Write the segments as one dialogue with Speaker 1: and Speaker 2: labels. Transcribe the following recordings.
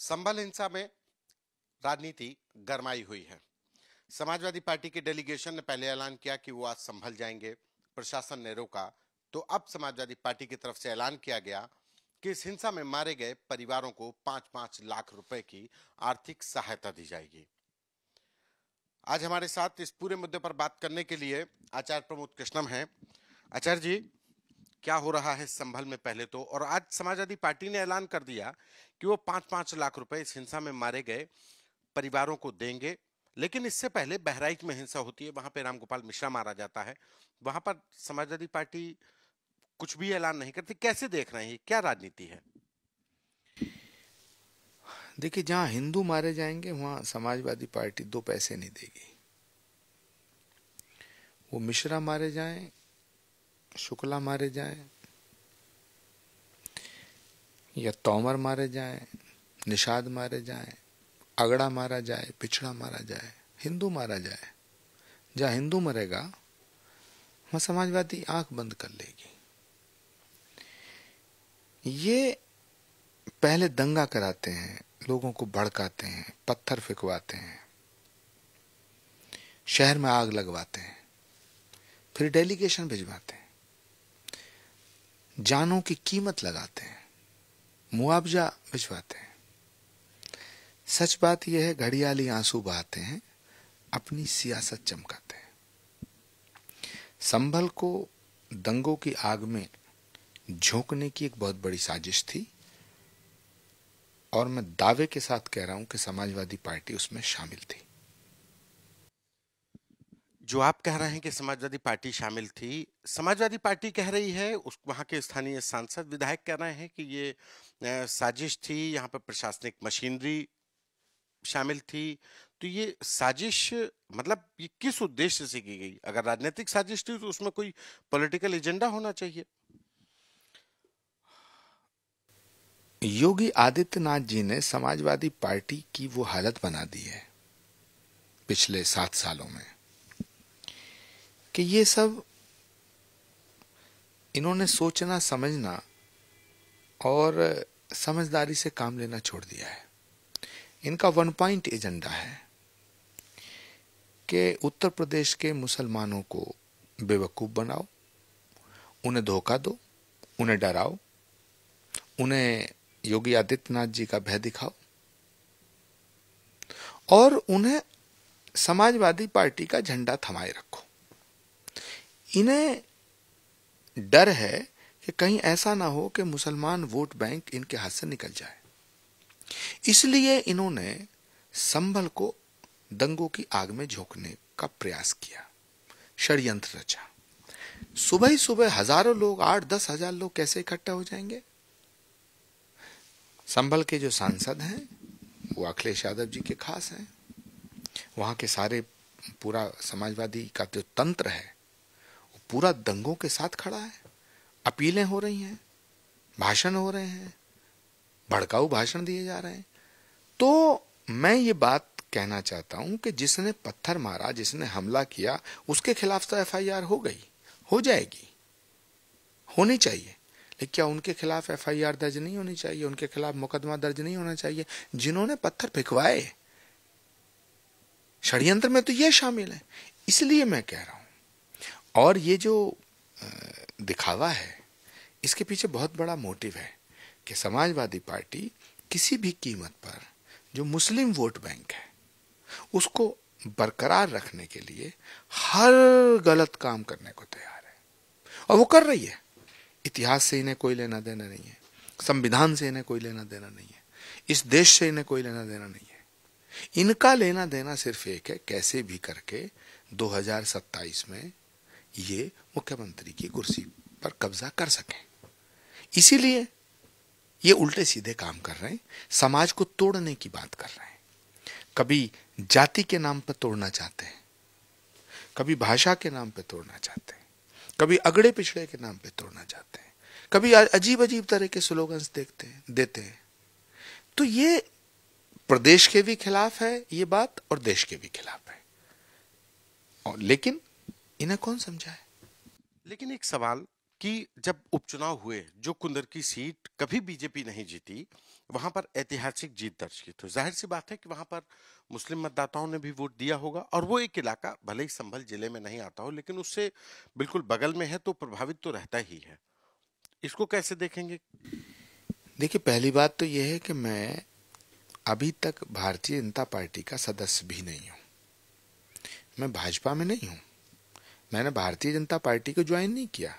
Speaker 1: संभल हिंसा में राजनीति गरमाई हुई है समाजवादी पार्टी के डेलीगेशन ने पहले ऐलान किया कि वो आज संभल जाएंगे प्रशासन ने रोका तो अब समाजवादी पार्टी की तरफ से ऐलान किया गया कि इस हिंसा में मारे गए परिवारों को पांच पांच लाख रुपए की आर्थिक सहायता दी जाएगी आज हमारे साथ इस पूरे मुद्दे पर बात करने के लिए आचार्य प्रमोद कृष्णम हैं आचार्य जी क्या हो रहा है संभल में पहले तो और आज समाजवादी पार्टी ने ऐलान कर दिया कि वो पांच पांच लाख रुपए इस हिंसा में मारे गए परिवारों को देंगे लेकिन इससे पहले बहराइच में हिंसा होती है वहां पे रामगोपाल मिश्रा मारा जाता है वहां पर समाजवादी पार्टी कुछ भी ऐलान नहीं करती कैसे देख रहे हैं क्या राजनीति है
Speaker 2: देखिए जहां हिंदू मारे जाएंगे वहां समाजवादी पार्टी दो पैसे नहीं देगी वो मिश्रा मारे जाएं शुक्ला मारे जाएं या तोमर मारे जाएं निषाद मारे जाएं अगड़ा मारा जाए पिछड़ा मारा जाए हिंदू मारा जाए जहाँ हिंदू मरेगा वहाँ समाजवादी आंख बंद कर लेगी ये पहले दंगा कराते हैं लोगों को भड़काते हैं पत्थर फेंकवाते हैं शहर में आग लगवाते हैं फिर डेलीगेशन भिजवाते हैं जानों की कीमत लगाते हैं मुआवजा भिजवाते हैं सच बात यह है घड़ियाली आंसू बहाते हैं अपनी सियासत चमकाते हैं संभल को दंगों की आग में झोंकने की एक बहुत बड़ी साजिश थी और मैं दावे के साथ कह रहा हूं कि समाजवादी पार्टी उसमें शामिल थी
Speaker 1: जो आप कह रहे हैं कि समाजवादी पार्टी शामिल थी समाजवादी पार्टी कह रही है उस वहाँ के स्थानीय सांसद विधायक कह रहे हैं कि ये साजिश थी यहाँ पर प्रशासनिक मशीनरी शामिल थी तो ये साजिश मतलब ये किस उद्देश्य से की गई अगर राजनीतिक साजिश थी तो उसमें कोई पॉलिटिकल एजेंडा होना चाहिए
Speaker 2: योगी आदित्यनाथ जी ने समाजवादी पार्टी की वो हालत बना दी है पिछले सात सालों में कि ये सब इन्होंने सोचना समझना और समझदारी से काम लेना छोड़ दिया है इनका वन पॉइंट एजेंडा है कि उत्तर प्रदेश के मुसलमानों को बेवकूफ़ बनाओ उन्हें धोखा दो उन्हें डराओ उन्हें योगी आदित्यनाथ जी का भय दिखाओ और उन्हें समाजवादी पार्टी का झंडा थमाए रखो इन्हें डर है कि कहीं ऐसा ना हो कि मुसलमान वोट बैंक इनके हाथ से निकल जाए इसलिए इन्होंने संभल को दंगों की आग में झोंकने का प्रयास किया षडयंत्र रचा सुबह ही सुबह हजारों लोग आठ दस हजार लोग कैसे इकट्ठा हो जाएंगे संभल के जो सांसद हैं वो अखिलेश यादव जी के खास हैं वहां के सारे पूरा समाजवादी का जो तंत्र है पूरा दंगों के साथ खड़ा है अपीलें हो रही हैं भाषण हो रहे हैं भड़काऊ भाषण दिए जा रहे हैं तो मैं ये बात कहना चाहता हूं कि जिसने पत्थर मारा जिसने हमला किया उसके खिलाफ तो एफ हो गई हो जाएगी होनी चाहिए लेकिन क्या उनके खिलाफ एफ दर्ज नहीं होनी चाहिए उनके खिलाफ मुकदमा दर्ज नहीं होना चाहिए जिन्होंने पत्थर फेंकवाए षडयंत्र में तो यह शामिल है इसलिए मैं कह रहा हूं और ये जो दिखावा है इसके पीछे बहुत बड़ा मोटिव है कि समाजवादी पार्टी किसी भी कीमत पर जो मुस्लिम वोट बैंक है उसको बरकरार रखने के लिए हर गलत काम करने को तैयार है और वो कर रही है इतिहास से इन्हें कोई लेना देना नहीं है संविधान से इन्हें कोई लेना देना नहीं है इस देश से इन्हें कोई लेना देना नहीं है इनका लेना देना सिर्फ एक है कैसे भी करके 2027 में ये मुख्यमंत्री की कुर्सी पर कब्जा कर सकें इसीलिए ये उल्टे सीधे काम कर रहे हैं समाज को तोड़ने की बात कर रहे हैं कभी जाति के नाम पर तोड़ना चाहते हैं कभी भाषा के नाम पर तोड़ना चाहते हैं कभी अगड़े पिछड़े के नाम पर तोड़ना चाहते हैं कभी अजीब अजीब तरह के स्लोगन्स देखते हैं देते हैं तो ये प्रदेश के भी खिलाफ है ये बात और देश के भी खिलाफ है और लेकिन इन्हें कौन समझाए
Speaker 1: लेकिन एक सवाल कि जब उपचुनाव हुए जो कुंदर की सीट कभी बीजेपी नहीं जीती वहां पर ऐतिहासिक जीत दर्ज की तो जाहिर सी बात है कि वहां पर मुस्लिम मतदाताओं ने भी वोट दिया होगा और वो एक इलाका भले ही संभल जिले में नहीं आता हो लेकिन उससे बिल्कुल बगल में है तो प्रभावित तो रहता ही है इसको कैसे देखेंगे
Speaker 2: देखिए पहली बात तो यह है कि मैं अभी तक भारतीय जनता पार्टी का सदस्य भी नहीं हूं मैं भाजपा में नहीं हूं मैंने भारतीय जनता पार्टी को ज्वाइन नहीं किया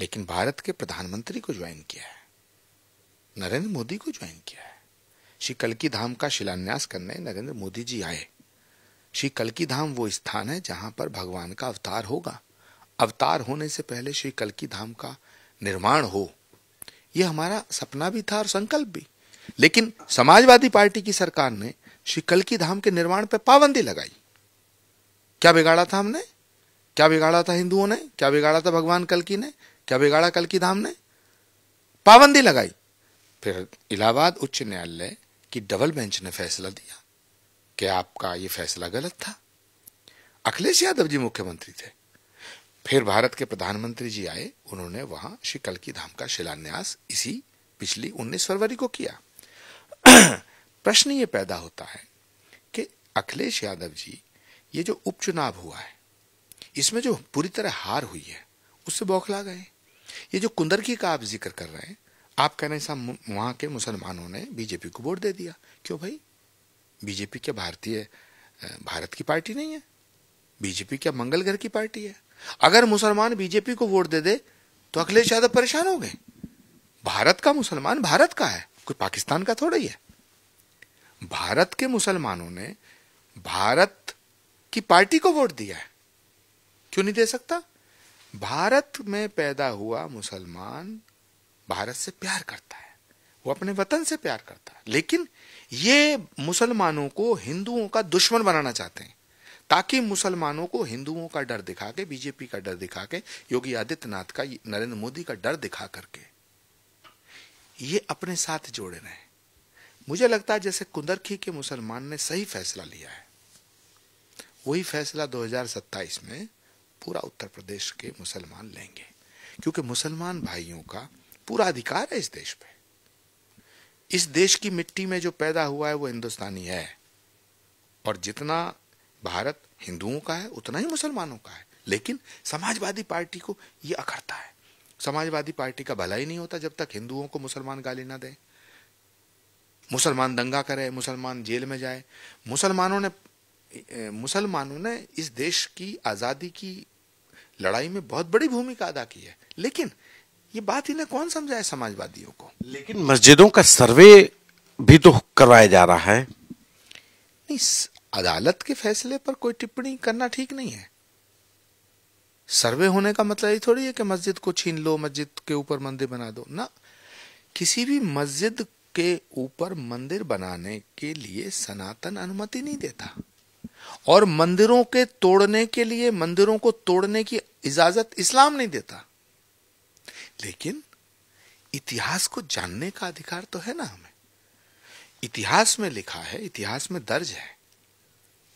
Speaker 2: लेकिन भारत के प्रधानमंत्री को ज्वाइन किया है नरेंद्र मोदी को ज्वाइन किया है श्री कलकी धाम का शिलान्यास करने नरेंद्र मोदी जी आए श्री कलकी धाम वो स्थान है जहां पर भगवान का अवतार होगा अवतार होने से पहले श्री कलकी धाम का निर्माण हो यह हमारा सपना भी था और संकल्प भी लेकिन समाजवादी पार्टी की सरकार ने श्री कलकी धाम के निर्माण पर पाबंदी लगाई क्या बिगाड़ा था हमने क्या बिगाड़ा था हिंदुओं ने क्या बिगाड़ा था भगवान कलकी ने क्या बिगाड़ा कलकी धाम ने पाबंदी लगाई फिर इलाहाबाद उच्च न्यायालय की डबल बेंच ने फैसला दिया कि आपका ये फैसला गलत था अखिलेश यादव जी मुख्यमंत्री थे फिर भारत के प्रधानमंत्री जी आए उन्होंने वहां श्री कलकी धाम का शिलान्यास इसी पिछली 19 फरवरी को किया प्रश्न ये पैदा होता है कि अखिलेश यादव जी ये जो उपचुनाव हुआ है इसमें जो पूरी तरह हार हुई है उससे बौखला गए ये जो कुंदरकी का आप जिक्र कर रहे हैं आप कह रहे हैं वहां के मुसलमानों ने बीजेपी को वोट दे दिया क्यों भाई बीजेपी क्या भारतीय भारत की पार्टी नहीं है बीजेपी क्या मंगल घर की पार्टी है अगर मुसलमान बीजेपी को वोट दे दे तो अखिलेश यादव परेशान हो गए भारत का मुसलमान भारत का है कोई पाकिस्तान का थोड़ा ही है भारत के मुसलमानों ने भारत की पार्टी को वोट दिया है क्यों नहीं दे सकता भारत में पैदा हुआ मुसलमान भारत से प्यार करता है वो अपने वतन से प्यार करता है लेकिन ये मुसलमानों को हिंदुओं का दुश्मन बनाना चाहते हैं ताकि मुसलमानों को हिंदुओं का डर दिखा के बीजेपी का डर दिखा के योगी आदित्यनाथ का नरेंद्र मोदी का डर दिखा करके ये अपने साथ जोड़े रहे मुझे लगता है जैसे कुंदरखी के मुसलमान ने सही फैसला लिया है वही फैसला 2027 में पूरा उत्तर प्रदेश के मुसलमान लेंगे क्योंकि मुसलमान भाइयों का पूरा अधिकार है इस देश पे इस देश की मिट्टी में जो पैदा हुआ है वो हिंदुस्तानी है और जितना भारत हिंदुओं का है उतना ही मुसलमानों का है लेकिन समाजवादी पार्टी को ये अखड़ता है समाजवादी पार्टी का भला ही नहीं होता जब तक हिंदुओं को मुसलमान गाली ना दे मुसलमान दंगा करे मुसलमान जेल में जाए मुसलमानों ने मुसलमानों ने इस देश की आज़ादी की लड़ाई में बहुत बड़ी भूमिका अदा की है लेकिन ये बात इन्हें कौन समझाए समाजवादियों को लेकिन
Speaker 1: मस्जिदों का सर्वे भी तो करवाया जा रहा है
Speaker 2: नहीं अदालत के फैसले पर कोई टिप्पणी करना ठीक नहीं है सर्वे होने का मतलब ये थोड़ी है कि मस्जिद को छीन लो मस्जिद के ऊपर मंदिर बना दो ना किसी भी मस्जिद के ऊपर मंदिर बनाने के लिए सनातन अनुमति नहीं देता और मंदिरों के तोड़ने के लिए मंदिरों को तोड़ने की इजाजत इस्लाम नहीं देता लेकिन इतिहास को जानने का अधिकार तो है ना हमें इतिहास में लिखा है इतिहास में दर्ज है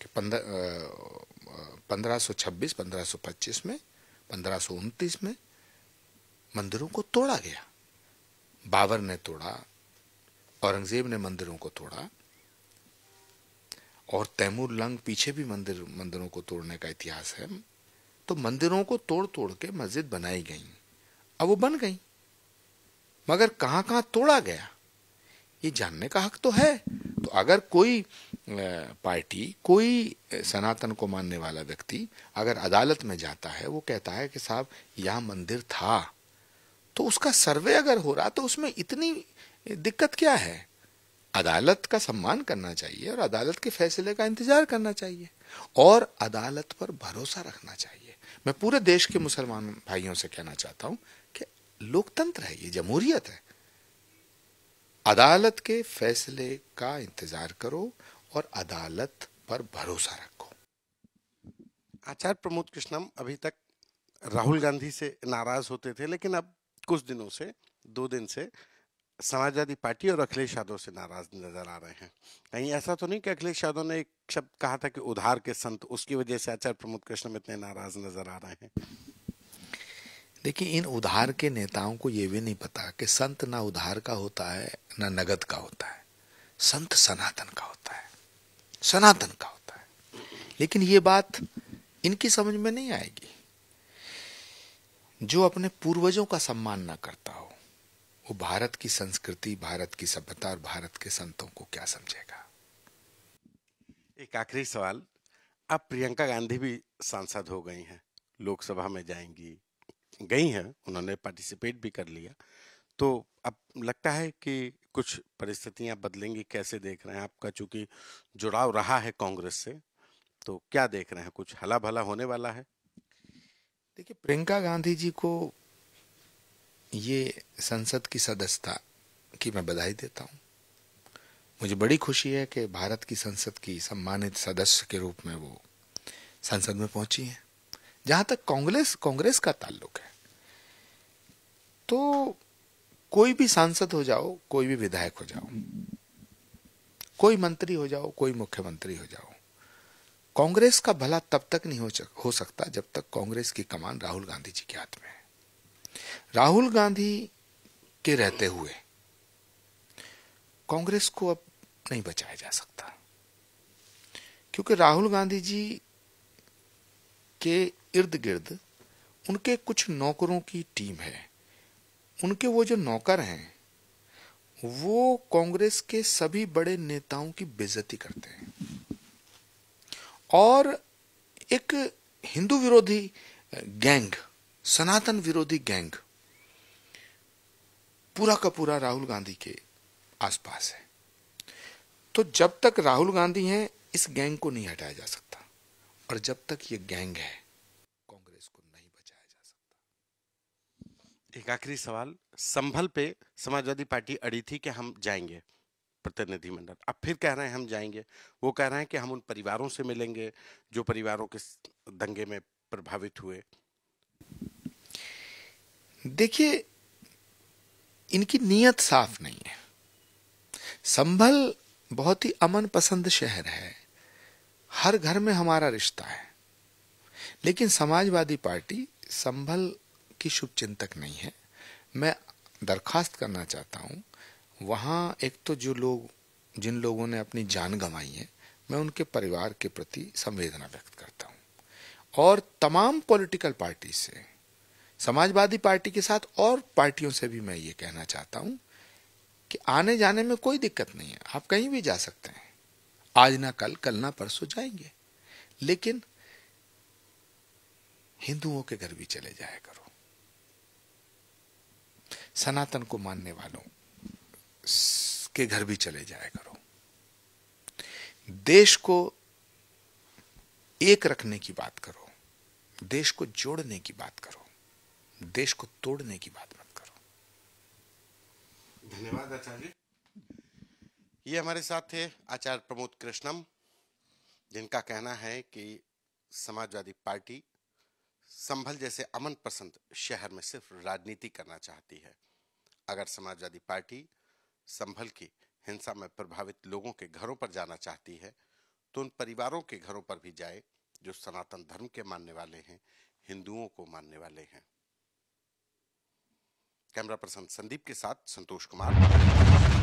Speaker 2: कि पंद्रह 1526 छब्बीस पंद्रह पच्चीस में पंद्रह में मंदिरों को तोड़ा गया बाबर ने तोड़ा औरंगजेब ने मंदिरों को तोड़ा और तैमूर लंग पीछे भी मंदिर मंदिरों को तोड़ने का इतिहास है तो मंदिरों को तोड़ तोड़ के मस्जिद बनाई गई अब वो बन गई मगर कहां कहां तोड़ा गया ये जानने का हक तो है तो अगर कोई पार्टी कोई सनातन को मानने वाला व्यक्ति अगर अदालत में जाता है वो कहता है कि साहब यहां मंदिर था तो उसका सर्वे अगर हो रहा तो उसमें इतनी दिक्कत क्या है अदालत का सम्मान करना चाहिए और अदालत के फैसले का इंतजार करना चाहिए और अदालत पर भरोसा रखना चाहिए मैं पूरे देश के मुसलमान भाइयों से कहना चाहता हूं कि लोकतंत्र है ये जमहूरियत है अदालत के
Speaker 1: फैसले का इंतजार करो और अदालत पर भरोसा रखो आचार्य प्रमोद कृष्णम अभी तक राहुल गांधी से नाराज होते थे लेकिन अब कुछ दिनों से दो दिन से समाजवादी पार्टी और अखिलेश यादव से नाराज नजर आ रहे हैं कहीं ऐसा तो नहीं कि अखिलेश यादव ने एक शब्द कहा था कि उधार के संत उसकी वजह से आचार्य प्रमोद कृष्ण इतने नाराज नजर आ रहे हैं देखिए इन
Speaker 2: उधार के नेताओं को यह भी नहीं पता कि संत ना उधार का होता है ना नगद का होता है संत सनातन का होता है सनातन का होता है लेकिन ये बात इनकी समझ में नहीं आएगी जो अपने पूर्वजों का सम्मान ना करता हो वो भारत की संस्कृति भारत की सभ्यता और भारत के संतों को क्या समझेगा
Speaker 1: एक आखिरी सवाल अब प्रियंका गांधी भी सांसद हो गई हैं लोकसभा में जाएंगी गई हैं उन्होंने पार्टिसिपेट भी कर लिया तो अब लगता है कि कुछ परिस्थितियां बदलेंगी कैसे देख रहे हैं आपका चूंकि जुड़ाव रहा है कांग्रेस से तो क्या देख रहे हैं कुछ हला भला होने वाला है
Speaker 2: देखिए प्रियंका गांधी जी को ये संसद की सदस्यता की मैं बधाई देता हूँ मुझे बड़ी खुशी है कि भारत की संसद की सम्मानित सदस्य के रूप में वो संसद में पहुंची हैं जहां तक कांग्रेस कांग्रेस का ताल्लुक है तो कोई भी सांसद हो जाओ कोई भी विधायक हो जाओ कोई मंत्री हो जाओ कोई मुख्यमंत्री हो जाओ कांग्रेस का भला तब तक नहीं हो सकता जब तक कांग्रेस की कमान राहुल गांधी जी के हाथ में है राहुल गांधी के रहते हुए कांग्रेस को अब नहीं बचाया जा सकता क्योंकि राहुल गांधी जी के इर्द गिर्द उनके कुछ नौकरों की टीम है उनके वो जो नौकर हैं वो कांग्रेस के सभी बड़े नेताओं की बेजती करते हैं और एक हिंदू विरोधी गैंग सनातन विरोधी गैंग पूरा का पूरा राहुल गांधी के आसपास है तो जब तक राहुल गांधी हैं इस गैंग को नहीं हटाया जा सकता
Speaker 1: और जब तक ये गैंग
Speaker 2: है कांग्रेस को नहीं बचाया जा
Speaker 1: सकता एक आखिरी सवाल संभल पे समाजवादी पार्टी अड़ी थी कि हम जाएंगे प्रतिनिधिमंडल अब फिर कह रहे हैं हम जाएंगे वो कह रहे हैं कि हम उन परिवारों से मिलेंगे जो परिवारों के दंगे में प्रभावित हुए
Speaker 2: देखिए इनकी नीयत साफ नहीं है संभल बहुत ही अमन पसंद शहर है हर घर में हमारा रिश्ता है लेकिन समाजवादी पार्टी संभल की शुभचिंतक नहीं है मैं दरखास्त करना चाहता हूं वहां एक तो जो लोग जिन लोगों ने अपनी जान गंवाई है मैं उनके परिवार के प्रति संवेदना व्यक्त करता हूं और तमाम पॉलिटिकल पार्टी से समाजवादी पार्टी के साथ और पार्टियों से भी मैं ये कहना चाहता हूं कि आने जाने में कोई दिक्कत नहीं है आप कहीं भी जा सकते हैं आज ना कल कल ना परसों जाएंगे लेकिन हिंदुओं के घर भी चले जाया करो सनातन को मानने वालों के घर भी चले जाया करो देश को एक रखने की बात करो देश को जोड़ने की बात करो देश को तोड़ने की बात मत करो
Speaker 1: धन्यवाद आचार्य ये हमारे साथ थे आचार्य प्रमोद कृष्णम जिनका कहना है कि समाजवादी पार्टी संभल जैसे अमन पसंद शहर में सिर्फ राजनीति करना चाहती है अगर समाजवादी पार्टी संभल की हिंसा में प्रभावित लोगों के घरों पर जाना चाहती है तो उन परिवारों के घरों पर भी जाए जो सनातन धर्म के मानने वाले हैं हिंदुओं को मानने वाले हैं कैमरा पर्सन संदीप के साथ संतोष कुमार